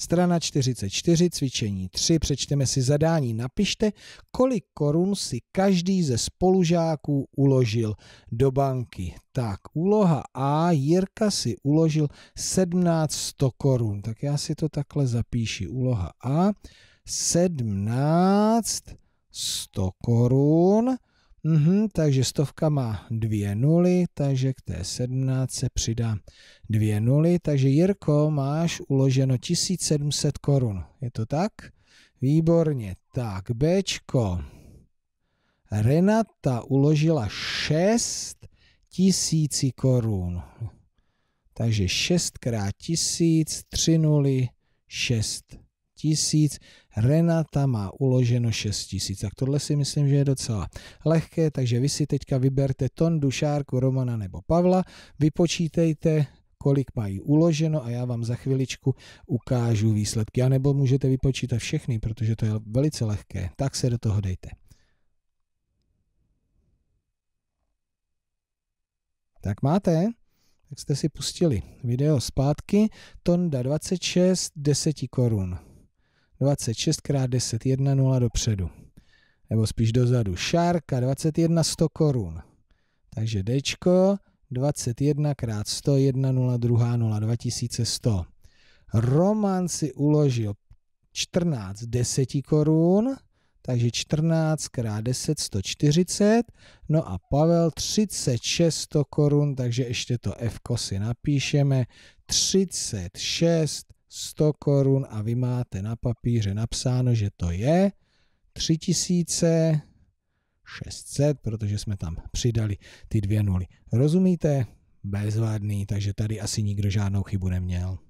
Strana 44, cvičení 3, přečteme si zadání. Napište, kolik korun si každý ze spolužáků uložil do banky. Tak, úloha A, Jirka si uložil 1700 korun. Tak já si to takhle zapíši. Úloha A, 1700 korun Mhm, takže stovka má dvě nuly, takže k té 17 se přidá dvě nuly, takže Jirko, máš uloženo 1700 korun, je to tak? Výborně, tak Bčko. Renata uložila šest tisíci korun. Takže 6 krát tisíc, 3 nuly, 6 tisíc, Renata má uloženo 6 tisíc. Tak tohle si myslím, že je docela lehké, takže vy si teďka vyberte Ton, Dušárku, Romana nebo Pavla, vypočítejte, kolik mají uloženo a já vám za chviličku ukážu výsledky. A nebo můžete vypočítat všechny, protože to je velice lehké. Tak se do toho dejte. Tak máte? Tak jste si pustili video zpátky. Tonda 26, 10 korun. 26 x 10, 1 0 dopředu. Nebo spíš dozadu. Šárka 21 100 korun. Takže Dčko 21 x 100, 1 0, 2 0, 2100. Roman si uložil 14 10 korun, takže 14 x 10 140, no a Pavel 36 100 korun, takže ještě to F si napíšeme, 36 100 korun a vy máte na papíře napsáno, že to je 3600, protože jsme tam přidali ty dvě nuly. Rozumíte? Bezvadný, takže tady asi nikdo žádnou chybu neměl.